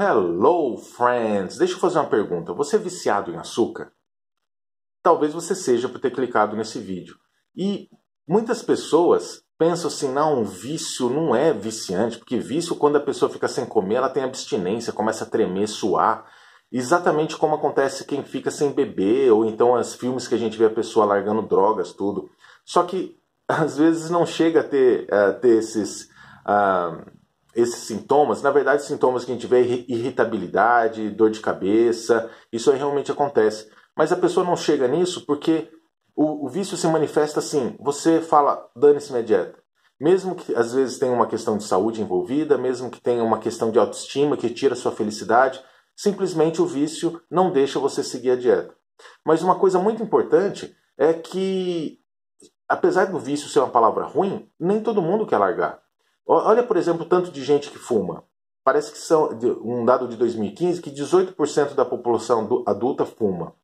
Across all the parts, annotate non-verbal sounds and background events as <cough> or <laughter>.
Hello, friends! Deixa eu fazer uma pergunta. Você é viciado em açúcar? Talvez você seja por ter clicado nesse vídeo. E muitas pessoas pensam assim: não, um vício não é viciante, porque vício, quando a pessoa fica sem comer, ela tem abstinência, começa a tremer, suar. Exatamente como acontece quem fica sem beber, ou então os filmes que a gente vê a pessoa largando drogas, tudo. Só que <laughs> às vezes não chega a ter, a eh, ter esses. Uh, esses sintomas, na verdade, sintomas que a gente vê irritabilidade, dor de cabeça, isso aí realmente acontece. Mas a pessoa não chega nisso porque o, o vício se manifesta assim: você fala, dane-se minha dieta. Mesmo que às vezes tenha uma questão de saúde envolvida, mesmo que tenha uma questão de autoestima que tira sua felicidade, simplesmente o vício não deixa você seguir a dieta. Mas uma coisa muito importante é que, apesar do vício ser uma palavra ruim, nem todo mundo quer largar. Olha, por exemplo, o tanto de gente que fuma. Parece que são um dado de 2015 que 18% da população adulta fuma.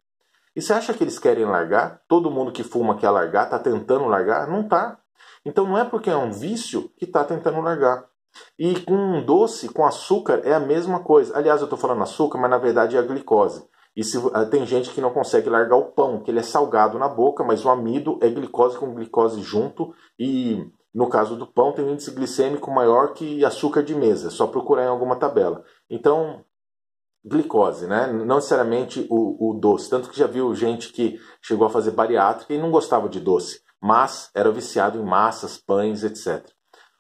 E você acha que eles querem largar? Todo mundo que fuma quer largar, está tentando largar? Não está. Então não é porque é um vício que está tentando largar. E com um doce, com açúcar, é a mesma coisa. Aliás, eu estou falando açúcar, mas na verdade é a glicose. E se, eh, tem gente que não consegue largar o pão, que ele é salgado na boca, mas o amido é glicose com glicose junto e no caso do pão, tem um índice glicêmico maior que açúcar de mesa, é só procurar em alguma tabela. Então, glicose, né? Não necessariamente o, o, doce. Tanto que já viu gente que chegou a fazer bariátrica e não gostava de doce, mas era viciado em massas, pães, etc.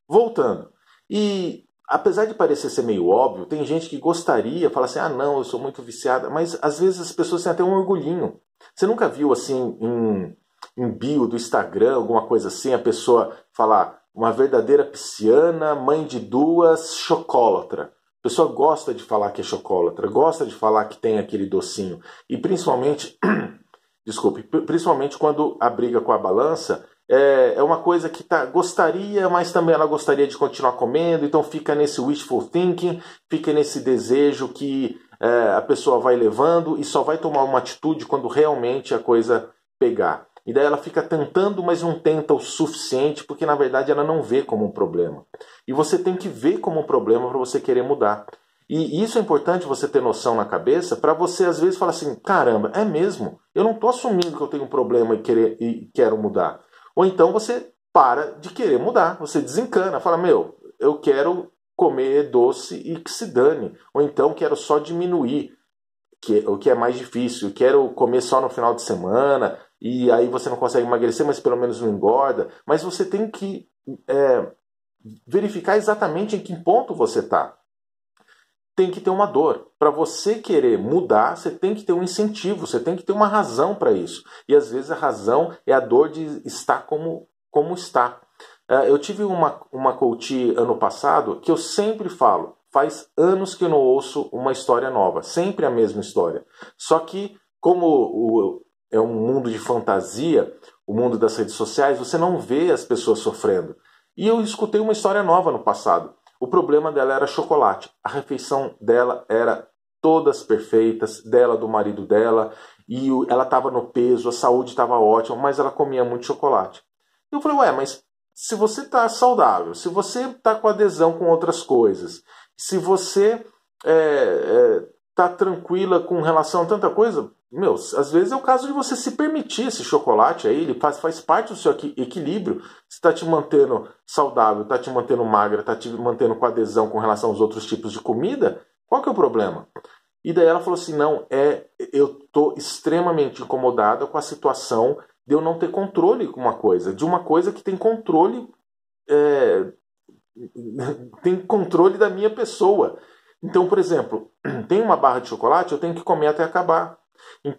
Voltando. E apesar de parecer ser meio óbvio, tem gente que gostaria, fala assim: ah, não, eu sou muito viciada, mas às vezes as pessoas têm até um orgulhinho. Você nunca viu assim em em bio do Instagram, alguma coisa assim, a pessoa falar uma verdadeira pisciana, mãe de duas, chocólatra. A pessoa gosta de falar que é chocólatra, gosta de falar que tem aquele docinho. E principalmente, <clears throat> desculpe, principalmente quando a briga com a balança é, é uma coisa que tá, gostaria, mas também ela gostaria de continuar comendo, então fica nesse wishful thinking, fica nesse desejo que é, a pessoa vai levando e só vai tomar uma atitude quando realmente a coisa pegar. E daí ela fica tentando, mas não tenta o suficiente, porque na verdade ela não vê como um problema. E você tem que ver como um problema para você querer mudar. E isso é importante você ter noção na cabeça para você às vezes falar assim: caramba, é mesmo? Eu não estou assumindo que eu tenho um problema e, querer, e quero mudar. Ou então você para de querer mudar, você desencana, fala: meu, eu quero comer doce e que se dane. Ou então quero só diminuir, que, o que é mais difícil. Eu quero comer só no final de semana, e aí você não consegue emagrecer, mas pelo menos não engorda. Mas você tem que é, verificar exatamente em que ponto você está. Tem que ter uma dor. Para você querer mudar, você tem que ter um incentivo, você tem que ter uma razão para isso. E às vezes a razão é a dor de estar como, como está. É, eu tive uma, uma coach ano passado que eu sempre falo, faz anos que eu não ouço uma história nova, sempre a mesma história. Só que como o, é um mundo de fantasia, o mundo das redes sociais, você não vê as pessoas sofrendo. E eu escutei uma história nova no passado. O problema dela era chocolate. A refeição dela era todas perfeitas, dela, do marido dela, e ela estava no peso, a saúde estava ótima, mas ela comia muito chocolate. Eu falei, ué, mas se você está saudável, se você está com adesão com outras coisas, se você é, é, tá tranquila com relação a tanta coisa, meu, às vezes é o caso de você se permitir esse chocolate aí, ele faz, faz parte do seu equilíbrio. Se está te mantendo saudável, está te mantendo magra, está te mantendo com adesão com relação aos outros tipos de comida, qual que é o problema? E daí ela falou assim: não, é, eu estou extremamente incomodada com a situação de eu não ter controle com uma coisa, de uma coisa que tem controle, é, <laughs> tem controle da minha pessoa. Então, por exemplo, <clears throat> tem uma barra de chocolate, eu tenho que comer até acabar.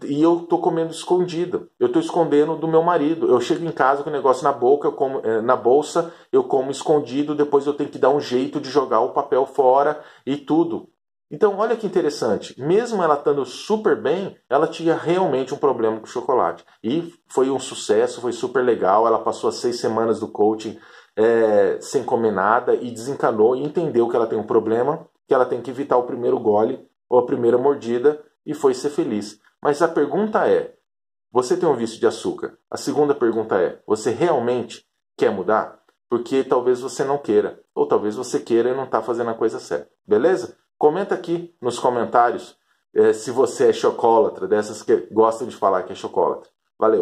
E eu estou comendo escondido. Eu estou escondendo do meu marido. Eu chego em casa com o negócio na boca, como, eh, na bolsa, eu como escondido, depois eu tenho que dar um jeito de jogar o papel fora e tudo. Então, olha que interessante. Mesmo ela estando super bem, ela tinha realmente um problema com o chocolate. E foi um sucesso, foi super legal. Ela passou as seis semanas do coaching é, sem comer nada e desencanou e entendeu que ela tem um problema que ela tem que evitar o primeiro gole ou a primeira mordida e foi ser feliz. Mas a pergunta é: você tem um vício de açúcar? A segunda pergunta é: você realmente quer mudar? Porque talvez você não queira, ou talvez você queira e não está fazendo a coisa certa. Beleza? Comenta aqui nos comentários eh, se você é chocólatra, dessas que gostam de falar que é chocólatra. Valeu!